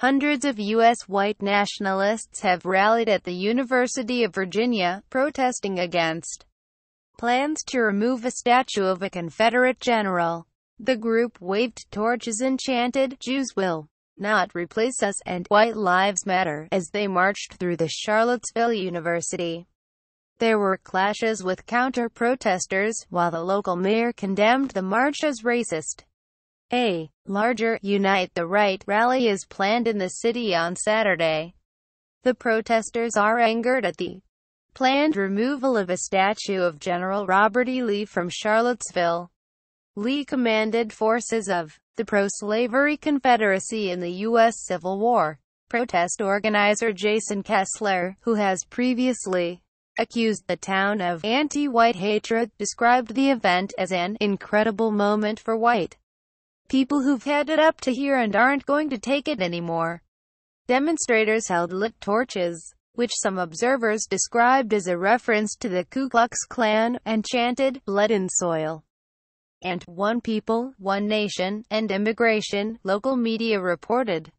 Hundreds of U.S. white nationalists have rallied at the University of Virginia, protesting against plans to remove a statue of a Confederate general. The group waved torches and chanted, Jews will not replace us and White Lives Matter as they marched through the Charlottesville University. There were clashes with counter-protesters, while the local mayor condemned the march as racist. A larger Unite the Right rally is planned in the city on Saturday. The protesters are angered at the planned removal of a statue of General Robert E. Lee from Charlottesville. Lee commanded forces of the pro-slavery Confederacy in the U.S. Civil War. Protest organizer Jason Kessler, who has previously accused the town of anti-white hatred, described the event as an incredible moment for white People who've had it up to here and aren't going to take it anymore. Demonstrators held lit torches, which some observers described as a reference to the Ku Klux Klan, and chanted, Blood in Soil. And, One People, One Nation, and Immigration, local media reported.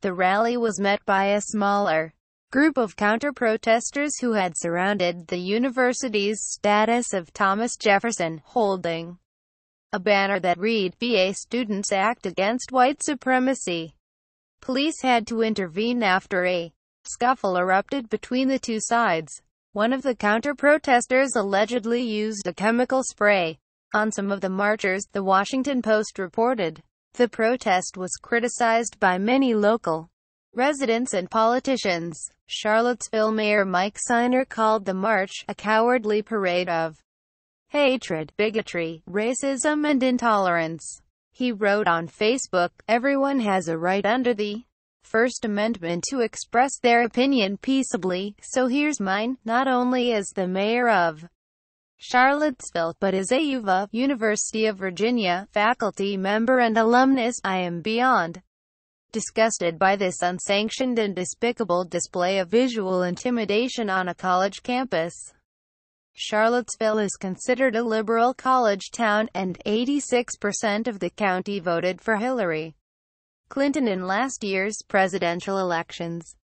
The rally was met by a smaller, group of counter-protesters who had surrounded the university's status of Thomas Jefferson, holding a banner that read, "VA students act against white supremacy. Police had to intervene after a scuffle erupted between the two sides. One of the counter-protesters allegedly used a chemical spray on some of the marchers, the Washington Post reported. The protest was criticized by many local residents and politicians. Charlottesville Mayor Mike Siner called the march a cowardly parade of hatred, bigotry, racism and intolerance. He wrote on Facebook, everyone has a right under the First Amendment to express their opinion peaceably, so here's mine, not only as the mayor of Charlottesville, but as a UVA, University of Virginia, faculty member and alumnus, I am beyond disgusted by this unsanctioned and despicable display of visual intimidation on a college campus. Charlottesville is considered a liberal college town, and 86% of the county voted for Hillary Clinton in last year's presidential elections.